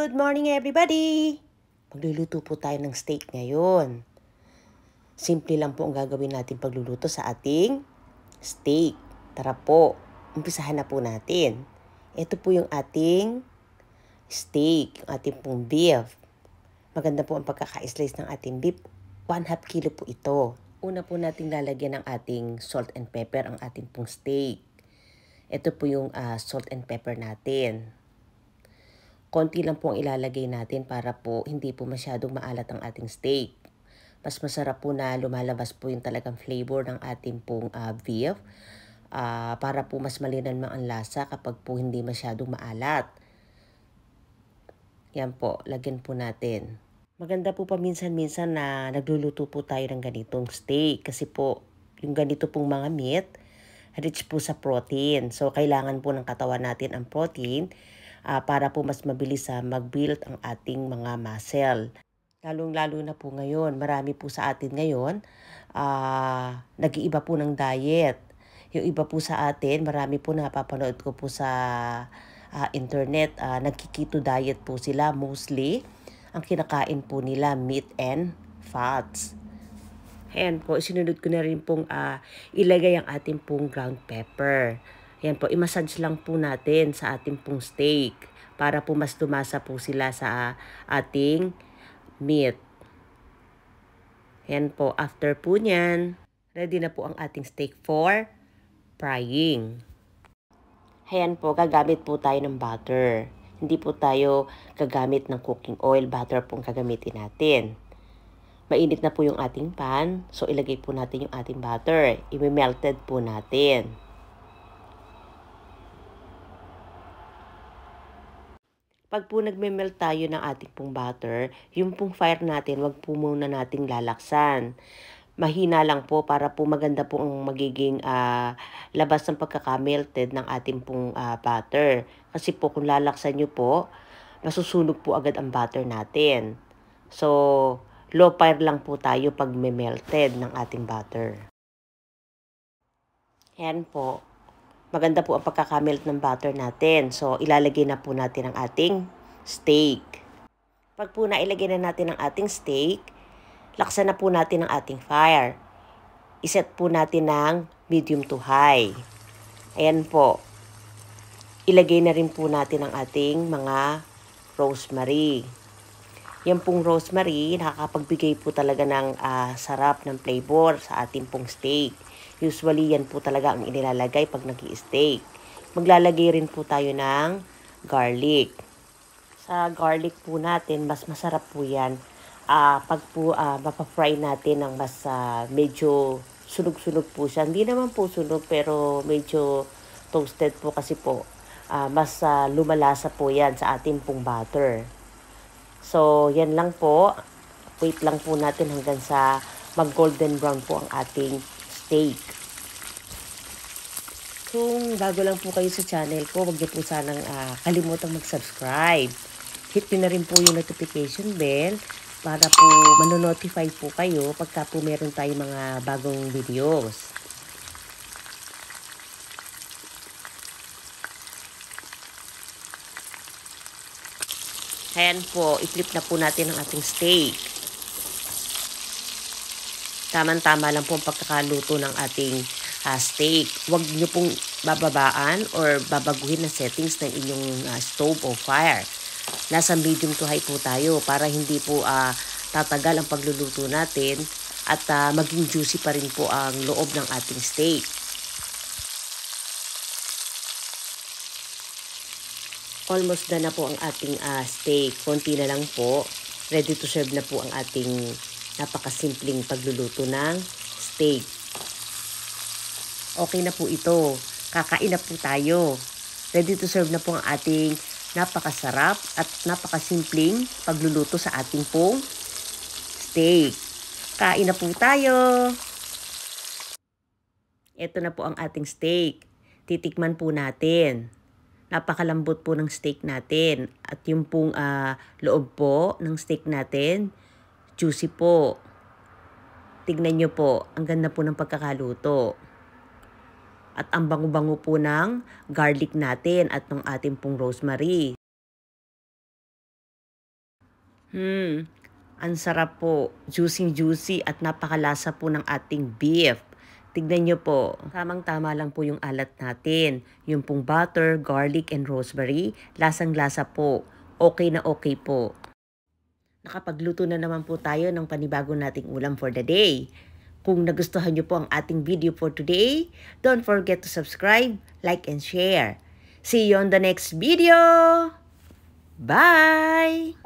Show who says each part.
Speaker 1: Good morning everybody! Magluluto po tayo ng steak ngayon. Simple lang po ang gagawin natin pagluluto sa ating steak. Tara po, umpisahan na po natin. Ito po yung ating steak, yung ating pong beef. Maganda po ang pagkaka-slice ng ating beef. 1 half kilo po ito. Una po natin lalagyan ng ating salt and pepper ang ating pong steak. Ito po yung uh, salt and pepper natin konti lang po ang ilalagay natin para po hindi po masyadong maalat ang ating steak. Mas masarap po na lumalabas po yung talagang flavor ng ating pong uh, beef uh, para po mas malinan ang lasa kapag po hindi masyadong maalat. Yan po, lagyan po natin. Maganda po paminsan-minsan na nagluluto po tayo ng ganitong steak kasi po yung ganito pong mga meat rich po sa protein. So, kailangan po ng katawan natin ang protein uh, para po mas mabilis uh, mag-build ang ating mga muscle. Lalong-lalo na po ngayon, marami po sa atin ngayon, uh, nag-iiba po ng diet. Yung iba po sa atin, marami po napapanood ko po sa uh, internet, uh, nagkikito diet po sila mostly. Ang kinakain po nila meat and fats. Ayan po, sinunod ko na rin pong uh, ilagay ang ating pong ground pepper. Ayan po, i-massage lang po natin sa ating pong steak para po mas tumasa po sila sa ating meat. Ayan po, after po niyan, ready na po ang ating steak for frying. Ayan po, gagamit po tayo ng butter. Hindi po tayo gagamit ng cooking oil, butter po ang gagamitin natin. Mainit na po yung ating pan, so ilagay po natin yung ating butter. i melted po natin. Pag po nagme-melt tayo ng ating pong butter, yung pong fire natin, wag po muna nating lalaksan. Mahina lang po para po maganda po ang magiging uh, labas ng pagkakamelted ng ating pong uh, butter. Kasi po kung lalaksan nyo po, masusunog po agad ang butter natin. So, low fire lang po tayo pag me melted ng ating butter. Yan po maganda po ang pagkakamelt ng butter natin. So, ilalagay na po natin ang ating steak. Pag po nailagay na natin ang ating steak, laksan na po natin ang ating fire. Iset po natin ng medium to high. Ayan po. Ilagay na rin po natin ang ating mga rosemary. Yan pong rosemary, nakakapagbigay po talaga ng uh, sarap ng flavor sa ating pong steak. Usually, yan po talaga ang inilalagay pag nag steak Maglalagay rin po tayo ng garlic. Sa garlic po natin, mas masarap po yan uh, pag po uh, mapafry natin ng mas uh, medyo sunog-sunog po siya. Hindi naman po sunog pero medyo toasted po kasi po uh, mas uh, lumalasa po yan sa ating pong butter. So, yan lang po. Wait lang po natin hanggang sa mag-golden brown po ang ating mistake. Kung bago lang po kayo sa channel ko, huwag niyo po sanang uh, kalimutang mag-subscribe. Hit niyo na rin po yung notification bell para po manonotify po kayo pagka po meron tayong mga bagong videos. Ayan po, i-flip na po natin ang ating steak. Tama-tama lang po ang pagkakaluto ng ating uh, steak. Huwag nyo pong bababaan or babaguhin na settings ng inyong uh, stove o fire. Nasa medium to high po tayo para hindi po uh, tatagal ang pagluluto natin at uh, maging juicy pa rin po ang loob ng ating steak. Almost done na po ang ating uh, steak. Konti na lang po. Ready to serve na po ang ating Napakasimpleng pagluluto ng steak. Okay na po ito. Kakain na po tayo. Ready to serve na po ang ating napakasarap at napakasimpleng pagluluto sa ating pong steak. Kain na po tayo. Ito na po ang ating steak. Titikman po natin napakalambot po ng steak natin. At yung pong uh, loob po ng steak natin, Juicy po. Tignan nyo po, ang ganda po ng pagkakaluto. At ang bango-bango po ng garlic natin at ng ating pong rosemary. Hmm, ang sarap po. Juicy-juicy at napakalasa po ng ating beef. Tignan nyo po. Tamang-tama lang po yung alat natin. Yung pong butter, garlic, and rosemary, lasang-lasa po. Okay na okay po. Nakapagluto na naman po tayo ng panibago nating ulam for the day. Kung nagustuhan niyo po ang ating video for today, don't forget to subscribe, like, and share. See you on the next video! Bye!